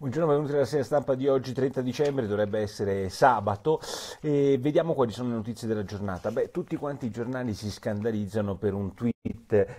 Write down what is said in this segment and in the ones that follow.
Buongiorno, benvenuti alla sera stampa di oggi 30 dicembre, dovrebbe essere sabato e vediamo quali sono le notizie della giornata. Beh, tutti quanti i giornali si scandalizzano per un tweet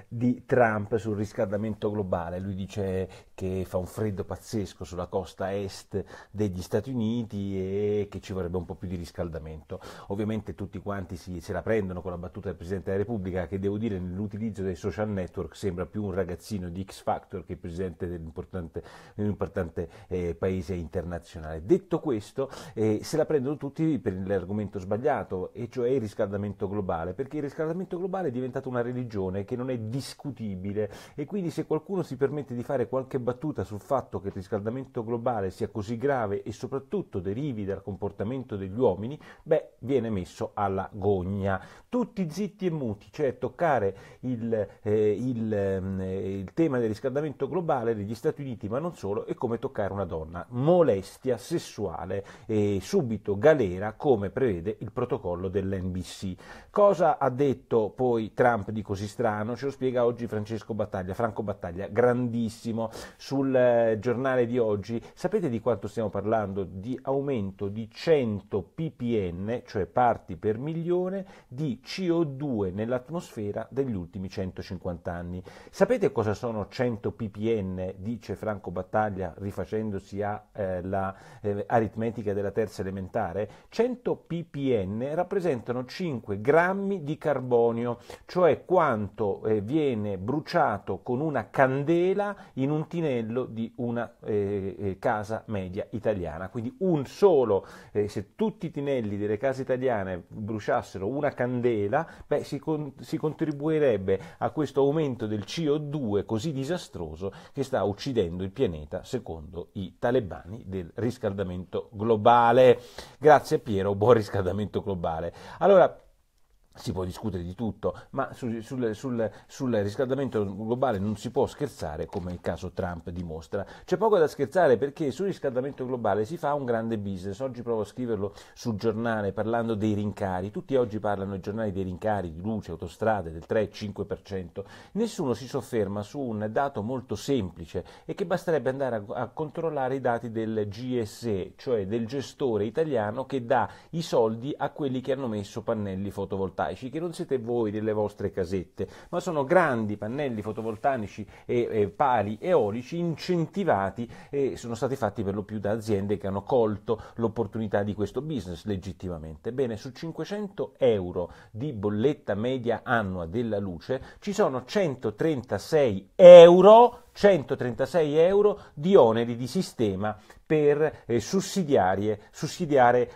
di Trump sul riscaldamento globale. Lui dice che fa un freddo pazzesco sulla costa est degli Stati Uniti e che ci vorrebbe un po' più di riscaldamento. Ovviamente tutti quanti si, se la prendono con la battuta del Presidente della Repubblica che devo dire nell'utilizzo dei social network sembra più un ragazzino di X Factor che il Presidente dell'importante eh, paese internazionale. Detto questo, eh, se la prendono tutti per l'argomento sbagliato, e cioè il riscaldamento globale, perché il riscaldamento globale è diventato una religione che non è discutibile e quindi se qualcuno si permette di fare qualche battuta sul fatto che il riscaldamento globale sia così grave e soprattutto derivi dal comportamento degli uomini, beh, viene messo alla gogna. Tutti zitti e muti, cioè toccare il, eh, il, ehm, il tema del riscaldamento globale degli Stati Uniti, ma non solo, è come toccare una una donna, molestia sessuale e subito galera come prevede il protocollo dell'NBC. Cosa ha detto poi Trump di così strano? Ce lo spiega oggi Francesco Battaglia, Franco Battaglia, grandissimo, sul eh, giornale di oggi. Sapete di quanto stiamo parlando? Di aumento di 100 ppm, cioè parti per milione, di CO2 nell'atmosfera degli ultimi 150 anni. Sapete cosa sono 100 ppm, dice Franco Battaglia rifacendo quando si ha eh, l'aritmetica eh, della terza elementare, 100 ppn rappresentano 5 grammi di carbonio, cioè quanto eh, viene bruciato con una candela in un tinello di una eh, eh, casa media italiana. Quindi un solo, se tutti i tinelli delle case italiane bruciassero una candela, beh, si, con, si contribuirebbe a questo aumento del CO2 così disastroso che sta uccidendo il pianeta secondo i i talebani del riscaldamento globale. Grazie Piero, buon riscaldamento globale. Allora, si può discutere di tutto, ma sul, sul, sul, sul, riscaldamento globale non si può scherzare come il caso Trump dimostra. C'è poco da scherzare perché sul riscaldamento globale si fa un grande business. Oggi provo a scriverlo sul giornale parlando dei rincari. Tutti oggi parlano i giornali dei rincari di luce, autostrade del 3-5%. Nessuno si sofferma su un dato molto semplice e che basterebbe andare a, a controllare i dati del GSE, cioè del gestore italiano che dà i soldi a quelli che hanno messo pannelli fotovoltaici fotovoltaici che non siete voi nelle vostre casette, ma sono grandi pannelli fotovoltaici e, e pali eolici incentivati e sono stati fatti per lo più da aziende che hanno colto l'opportunità di questo business legittimamente. Bene, su 500 euro di bolletta media annua della luce ci sono 136 euro 136 euro di oneri di sistema per eh, sussidiare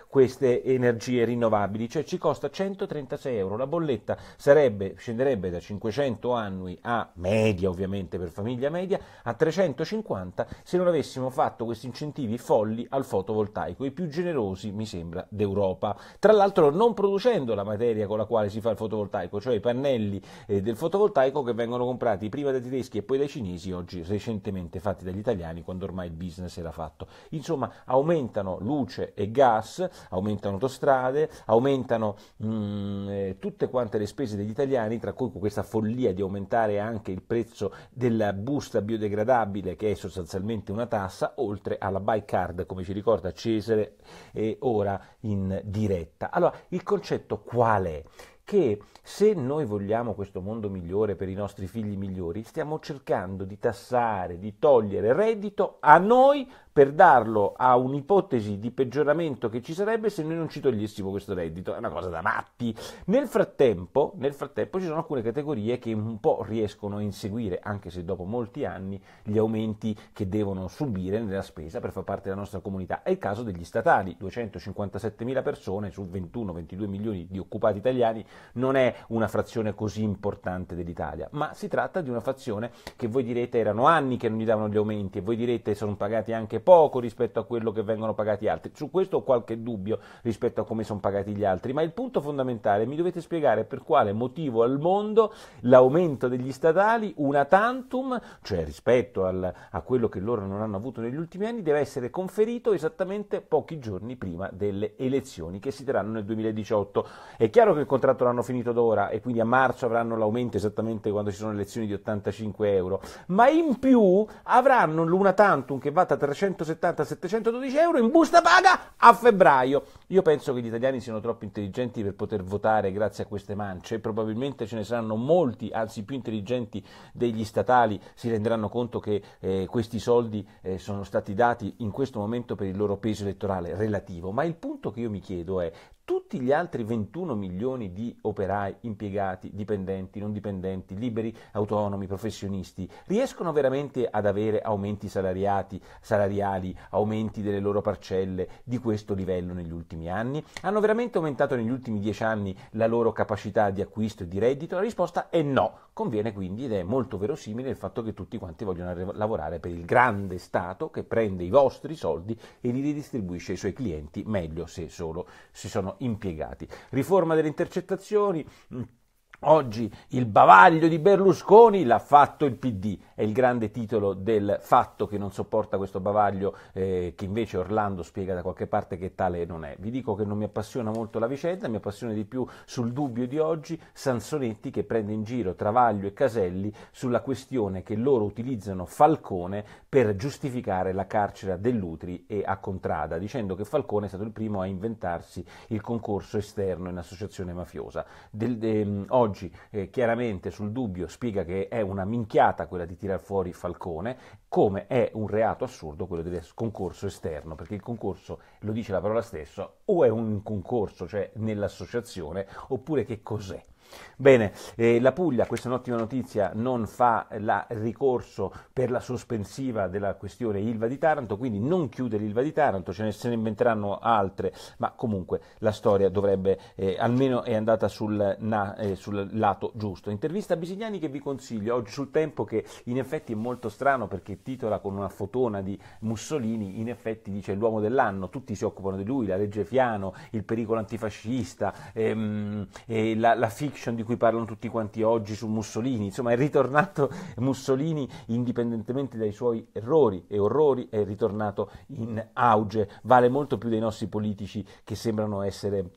queste energie rinnovabili, cioè ci costa 136 euro, la bolletta sarebbe, scenderebbe da 500 annui a media ovviamente per famiglia media a 350 se non avessimo fatto questi incentivi folli al fotovoltaico, i più generosi mi sembra d'Europa, tra l'altro non producendo la materia con la quale si fa il fotovoltaico, cioè i pannelli eh, del fotovoltaico che vengono comprati prima dai tedeschi e poi dai cinesi, oggi recentemente fatti dagli italiani quando ormai il business era fatto. Insomma, aumentano luce e gas, aumentano autostrade, aumentano mh, mm, eh, tutte quante le spese degli italiani, tra cui questa follia di aumentare anche il prezzo della busta biodegradabile, che è sostanzialmente una tassa, oltre alla buy card, come ci ricorda Cesare, e ora in diretta. Allora, il concetto qual è? che se noi vogliamo questo mondo migliore per i nostri figli migliori, stiamo cercando di tassare, di togliere reddito a noi per darlo a un'ipotesi di peggioramento che ci sarebbe se noi non ci togliessimo questo reddito. È una cosa da matti. Nel frattempo, nel frattempo ci sono alcune categorie che un po' riescono a inseguire, anche se dopo molti anni, gli aumenti che devono subire nella spesa per far parte della nostra comunità. È il caso degli statali, 257.000 persone su 21-22 milioni di occupati italiani non è una frazione così importante dell'Italia, ma si tratta di una frazione che voi direte erano anni che non gli davano gli aumenti e voi direte sono pagati anche poco rispetto a quello che vengono pagati altri. Su questo ho qualche dubbio rispetto a come sono pagati gli altri, ma il punto fondamentale, è mi dovete spiegare per quale motivo al mondo l'aumento degli statali, una tantum, cioè rispetto al, a quello che loro non hanno avuto negli ultimi anni, deve essere conferito esattamente pochi giorni prima delle elezioni che si terranno nel 2018. È chiaro che il contratto l'hanno finito d'ora e quindi a marzo avranno l'aumento esattamente quando ci sono le elezioni di 85 euro, ma in più avranno l'una tantum che va da 300 670-712 euro in busta paga a febbraio. Io penso che gli italiani siano troppo intelligenti per poter votare grazie a queste mance, probabilmente ce ne saranno molti, anzi più intelligenti degli statali, si renderanno conto che eh, questi soldi eh, sono stati dati in questo momento per il loro peso elettorale relativo. Ma il punto che io mi chiedo è tutti gli altri 21 milioni di operai, impiegati, dipendenti, non dipendenti, liberi, autonomi, professionisti, riescono veramente ad avere aumenti salariali, aumenti delle loro parcelle di questo livello negli ultimi anni? Hanno veramente aumentato negli ultimi dieci anni la loro capacità di acquisto e di reddito? La risposta è no. Conviene quindi ed è molto verosimile il fatto che tutti quanti vogliono lavorare per il grande Stato che prende i vostri soldi e li ridistribuisce ai suoi clienti meglio se solo si sono impiegati. Riforma delle intercettazioni mm, Oggi il bavaglio di Berlusconi l'ha fatto il PD, è il grande titolo del fatto che non sopporta questo bavaglio eh, che invece Orlando spiega da qualche parte che tale non è. Vi dico che non mi appassiona molto la vicenda, mi appassiona di più sul dubbio di oggi Sansonetti che prende in giro Travaglio e Caselli sulla questione che loro utilizzano Falcone per giustificare la carcere dell'Utri e a Contrada, dicendo che Falcone è stato il primo a inventarsi il concorso esterno in associazione mafiosa. Del, de, ehm, oggi eh, chiaramente sul dubbio spiega che è una minchiata quella di tirar fuori Falcone, come è un reato assurdo quello del concorso esterno, perché il concorso, lo dice la parola stessa, o è un concorso, cioè nell'associazione, oppure che cos'è? Bene, eh, la Puglia, questa è un'ottima notizia, non fa la ricorso per la sospensiva della questione Ilva di Taranto, quindi non chiude l'Ilva di Taranto, ce ne, se ne inventeranno altre, ma comunque la storia dovrebbe, eh, almeno è andata sul, na, eh, sul, lato giusto. Intervista a Bisignani che vi consiglio oggi sul tempo che in effetti è molto strano perché titola con una fotona di Mussolini, in effetti dice l'uomo dell'anno, tutti si occupano di lui, la legge Fiano, il pericolo antifascista, ehm, la, la fiction fiction di cui parlano tutti quanti oggi su Mussolini, insomma è ritornato Mussolini indipendentemente dai suoi errori e orrori, è ritornato in auge, vale molto più dei nostri politici che sembrano essere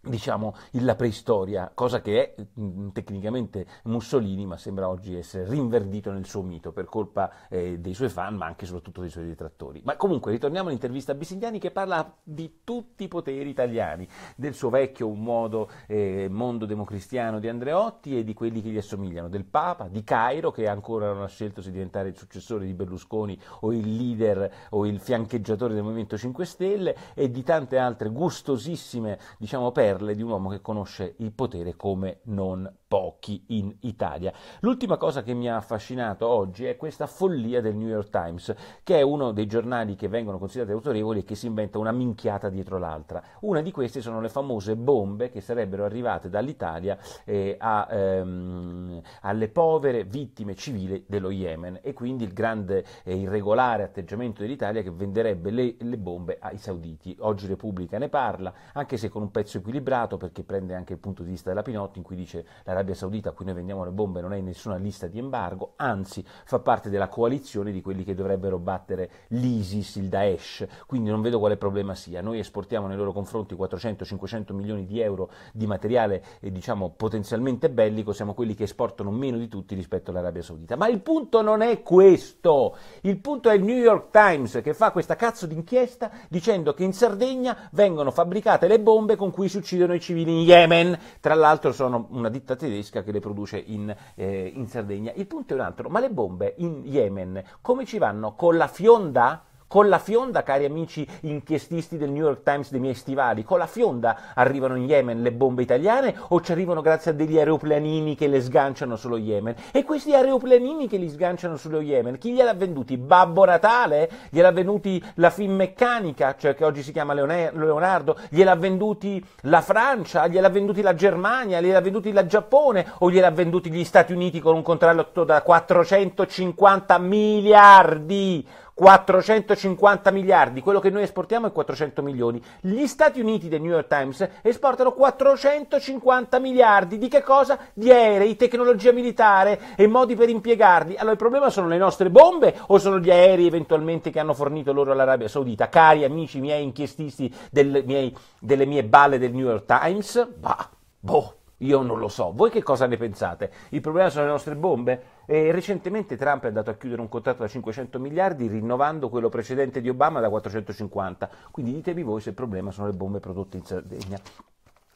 diciamo, la preistoria, cosa che è mm, mm, tecnicamente Mussolini, ma sembra oggi essere rinverdito nel suo mito per colpa eh, dei suoi fan, ma anche e soprattutto dei suoi detrattori. Ma comunque ritorniamo all'intervista a Bisignani che parla di tutti i poteri italiani, del suo vecchio modo, eh, mondo democristiano di Andreotti e di quelli che gli assomigliano, del Papa, di Cairo che ancora non ha scelto se diventare il successore di Berlusconi o il leader o il fiancheggiatore del Movimento 5 Stelle e di tante altre gustosissime, diciamo, perle perle di un uomo che conosce il potere come non pochi in Italia. L'ultima cosa che mi ha affascinato oggi è questa follia del New York Times, che è uno dei giornali che vengono considerati autorevoli e che si inventa una minchiata dietro l'altra. Una di queste sono le famose bombe che sarebbero arrivate dall'Italia eh, a, ehm, alle povere vittime civili dello Yemen e quindi il grande e eh, irregolare atteggiamento dell'Italia che venderebbe le, le bombe ai sauditi. Oggi Repubblica ne parla, anche se con un pezzo equilibrato perché prende anche il punto di vista della Pinotti in cui dice la l'Arabia Saudita a cui noi vendiamo le bombe non è in nessuna lista di embargo, anzi fa parte della coalizione di quelli che dovrebbero battere l'ISIS, il Daesh, quindi non vedo quale problema sia. Noi esportiamo nei loro confronti 400-500 milioni di euro di materiale eh, diciamo, potenzialmente bellico, siamo quelli che esportano meno di tutti rispetto all'Arabia Saudita. Ma il punto non è questo, il punto è il New York Times che fa questa cazzo d'inchiesta dicendo che in Sardegna vengono fabbricate le bombe con cui si uccidono i civili in Yemen, tra l'altro sono una dittatura tedesca che le produce in, eh, in Sardegna. Il punto è un altro, ma le bombe in Yemen come ci vanno? Con la fionda? Con la fionda, cari amici inchiestisti del New York Times dei miei stivali, con la fionda arrivano in Yemen le bombe italiane o ci arrivano grazie a degli aeroplanini che le sganciano sullo Yemen? E questi aeroplanini che li sganciano sullo Yemen, chi gliel'ha venduti? Babbo Natale? Gliel'ha venduti la Finmeccanica, cioè che oggi si chiama Leonardo? Gliel'ha venduti la Francia? Gliel'ha venduti la Germania? Gliel'ha venduti la Giappone? O gliel'ha venduti gli Stati Uniti con un contratto da 450 miliardi? 450 miliardi, quello che noi esportiamo è 400 milioni. Gli Stati Uniti del New York Times esportano 450 miliardi di che cosa? Di aerei, tecnologia militare e modi per impiegarli. Allora il problema sono le nostre bombe o sono gli aerei eventualmente che hanno fornito loro all'Arabia Saudita? Cari amici miei inchiestisti del, miei, delle mie balle del New York Times, bah, boh. Io non lo so. Voi che cosa ne pensate? Il problema sono le nostre bombe? E eh, recentemente Trump è andato a chiudere un contratto da 500 miliardi rinnovando quello precedente di Obama da 450. Quindi ditemi voi se il problema sono le bombe prodotte in Sardegna.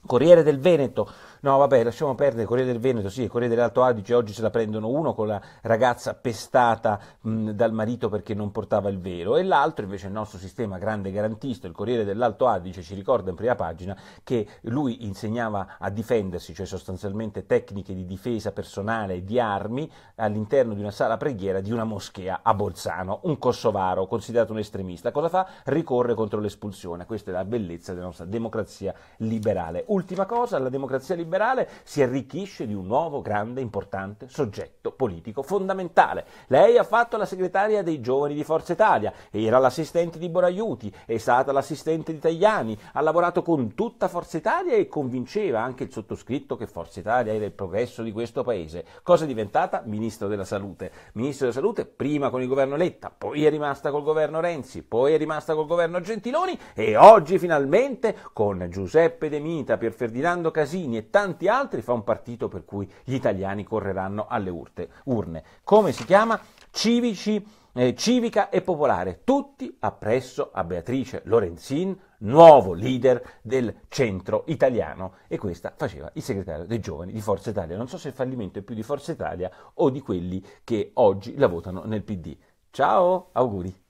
Corriere del Veneto, no vabbè lasciamo perdere, Corriere del Veneto sì, Corriere dell'Alto Adige oggi se la prendono uno con la ragazza pestata mh, dal marito perché non portava il velo e l'altro invece il nostro sistema grande garantista, il Corriere dell'Alto Adige ci ricorda in prima pagina che lui insegnava a difendersi, cioè sostanzialmente tecniche di difesa personale e di armi all'interno di una sala preghiera di una moschea a Bolzano, un kosovaro considerato un estremista, cosa fa? Ricorre contro l'espulsione, questa è la bellezza della nostra democrazia liberale Ultima cosa, la democrazia liberale si arricchisce di un nuovo, grande, importante soggetto politico fondamentale. Lei ha fatto la segretaria dei giovani di Forza Italia, era l'assistente di Boraiuti, è stata l'assistente di Tajani, ha lavorato con tutta Forza Italia e convinceva anche il sottoscritto che Forza Italia era il progresso di questo paese. Cosa è diventata? Ministro della Salute. Ministro della Salute prima con il governo Letta, poi è rimasta col governo Renzi, poi è rimasta col governo Gentiloni e oggi finalmente con Giuseppe De Mita, per Ferdinando Casini e tanti altri fa un partito per cui gli italiani correranno alle urte, urne. Come si chiama? Civici, eh, civica e popolare, tutti appresso a Beatrice Lorenzin, nuovo leader del centro italiano e questa faceva il segretario dei giovani di Forza Italia. Non so se il fallimento è più di Forza Italia o di quelli che oggi la votano nel PD. Ciao, auguri.